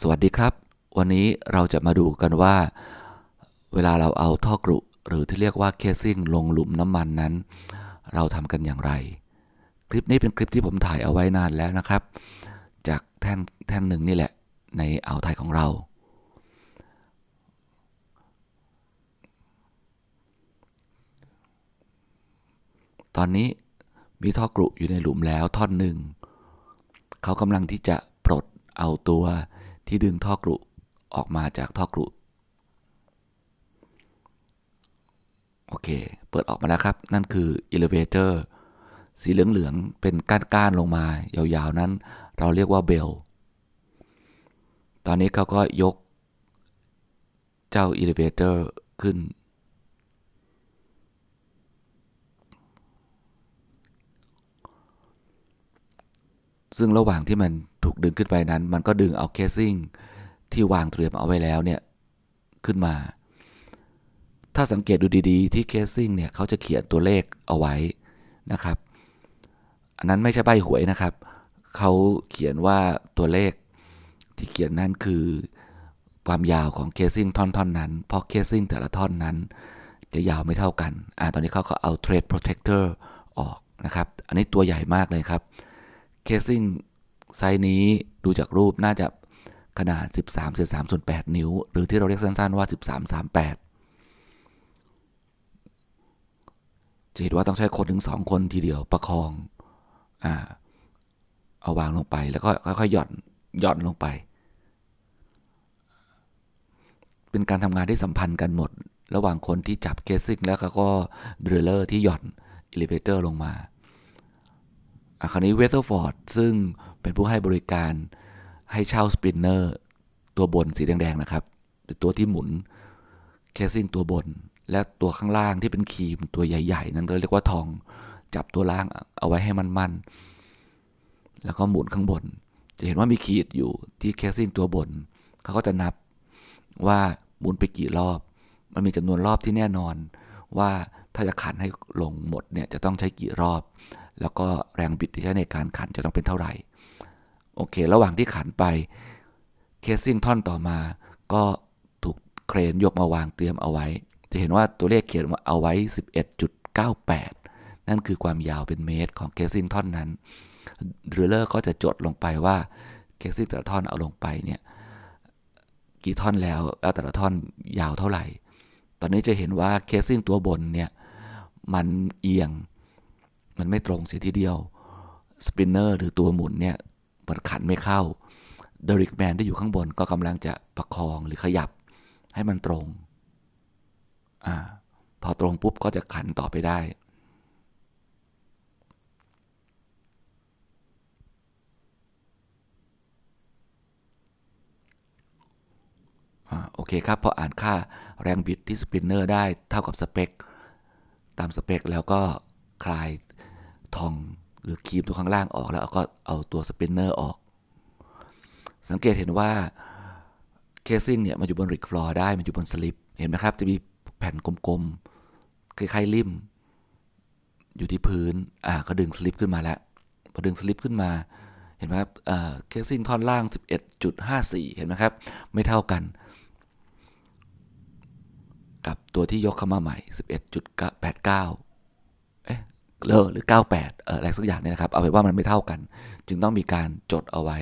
สวัสดีครับ วันนี้เราจะมาดูกันว่าเวลาเราเอาท่อกรุหรือที่เรียกว่าเคสซิ่งลงหลุมน้ำมันนั้น เราทำกันอย่างไร คลิปนี้เป็นคลิปที่ผมถ่ายเอาไว้นานแล้วนะครับ จากแท่นแท่นหนึ่งนี่แหละในอ่าวไทยของเรา ตอนนี้มีท่อกรุอยู่ในหลุมแล้ว ท่อนหนึ่งเขากำลังที่จะปลดเอาตัวที่ดึง ท่อ กรุ ออกมาจาก ท่อ กรุ โอเค เปิดออกมา แล้ว ครับนั่นคืออเลเวเตอร์ สีเหลือง ๆ เป็นก้านๆลงมายาว ๆ นั้นเราเรียกว่า เบล ตอนนี้ เขา ก็ยกเจ้าอเลเวเตอร์ ขึ้น ซึ่งระหว่างที่มันดึงขึ้นไปนั้นมันก็ดึงเอา เคสซิ่งที่วางเตรียมเอาไว้แล้วเนี่ยขึ้นมา ถ้าสังเกตดูดีๆ ที่เคสซิ่งเนี่ยเขาจะเขียนตัวเลขเอาไว้นะครับ อันนั้นไม่ใช่ใบหวยนะครับ เขาเขียนว่าตัวเลขที่เขียนนั่นคือความยาวของเคสซิ่งท่อนๆนนั้น เพราะเคสซิ่งแต่ละท่อนนั้นจะยาวไม่เท่ากันอ่าตอนนี้เขาก็เอาเทรดโปรเทคเตอร์ออกนะครับ อันนี้ตัวใหญ่มากเลยครับเคสซิ่งไซส์นี้ดูจากรูปน่าจะขนาด 13 1 3ส่วน8นิ้ว หรือที่เราเรียกสั้นๆว่า 13 38จะเห็นว่าต้องใช้คนถึง 2 คนทีเดียวประคองอเอาวางลงไป แล้ว ก็ ค่อยๆหย่อนหย่อนลงไป เป็นการทำงานที่สัมพันธ์กันหมด ระหว่างคนที่จับเคสซิ่งแล้ว ก็เดรเลอร์ ที่ หย่อนอิเลเวเตอร์ลงมาคราวนี้ เวสเทอร์ฟอร์ดซึ่งเป็นผู้ให้บริการให้เช่าสปินเนอร์ตัวบนสีแดงๆ นะครับเป็นตัวที่หมุนเคสซิ่งตัวบน และตัวข้างล่างที่เป็นคีมตัวใหญ่ ๆ นั้นเรียกว่าทองจับตัวล่างเอาไว้ให้มันๆ แล้วก็หมุนข้างบน จะเห็นว่ามีขีดอยู่ที่เคสซิ่งตัวบนเขาก็จะนับว่าหมุนไปกี่รอบ มันมีจำนวนรอบที่แน่นอน ว่าถ้าจะขันให้ลงหมดเนี่ยจะต้องใช้กี่รอบ แล้วก็แรงบิดที่ใช้ในการขันจะต้องเป็นเท่าไหร่โอเค ระหว่างที่ขันไป เคสซิ่งท่อนต่อมา ก็ถูกเครนยกมาวางเตรียม เอาไว้ จะเห็นว่าตัวเลข เขียนเอาไว้ 11.98 นั่นคือความยาวเป็นเมตรของเคสซิ่งท่อนนั้นดิลเลอร์ก็จะจดลงไปว่า เคสซิ่งแต่ละท่อนเอาลงไปเนี่ย กี่ท่อนแล้ว แล้วแต่ละท่อนยาวเท่าไหร่ ตอนนี้จะเห็นว่าเคสซิ่งตัวบนเนี่ย มันเอียง มันไม่ตรงเสียทีเดียว สปินเนอร์หรือตัวหมุนเนี่ยมปนดขันไม่เข้าเดริกแมนที่อยู่ข้างบนก็กำลังจะประคองหรือขยับให้มันตรงอพอตรงปุ๊บก็จะขันต่อไปได้โอเคครับพออ่านค่าแรงบิดที่สปินเนอร์ได้เท่ากับสเปคตามสเปคแล้วก็คลายทองหรือครีมตัวข้างล่างออก แล้ว ก็เอาตัวสปินเนอร์ออก สังเกตเห็นว่าเคซิ่งเนี่ยมันอยู่ บน ริก ฟลอร์ ได้มันอยู่ บน สลิป เห็นไหมครับ จะมีแผ่นกลมๆ คล้ายๆ ลิมอยู่ที่พื้น อ่าก็ ดึง สลิป ขึ้นมาแล้ว พอ ดึง สลิป ขึ้นมา เห็นไหมครับเคซิ่งท่อนล่าง 11.54 เห็นไหมครับไม่เท่ากัน กับตัวที่ยกเข้ามาใหม่ 11.89เลอร์หรือ 98อะไรสักอย่างเนี่ยนะครับ เอาไปว่ามันไม่เท่ากัน จึงต้องมีการจดเอาไว้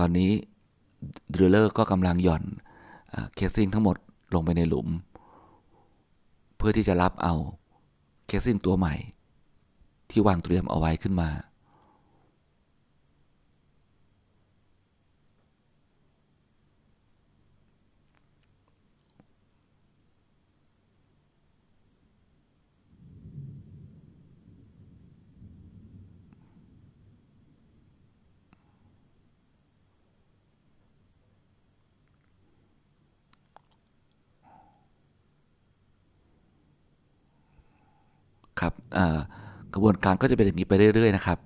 ตอนนี้ดริลเลอร์ก็กำลังหย่อนเคสซิ่งทั้งหมดลงไปในหลุม เพื่อที่จะรับเอาเคสซิ่งตัวใหม่ ที่วางเตรียมเอาไว้ขึ้นมาครับกระบวนการก็จะเป็นอย่างนี้ไปเรื่อยๆ นะครับ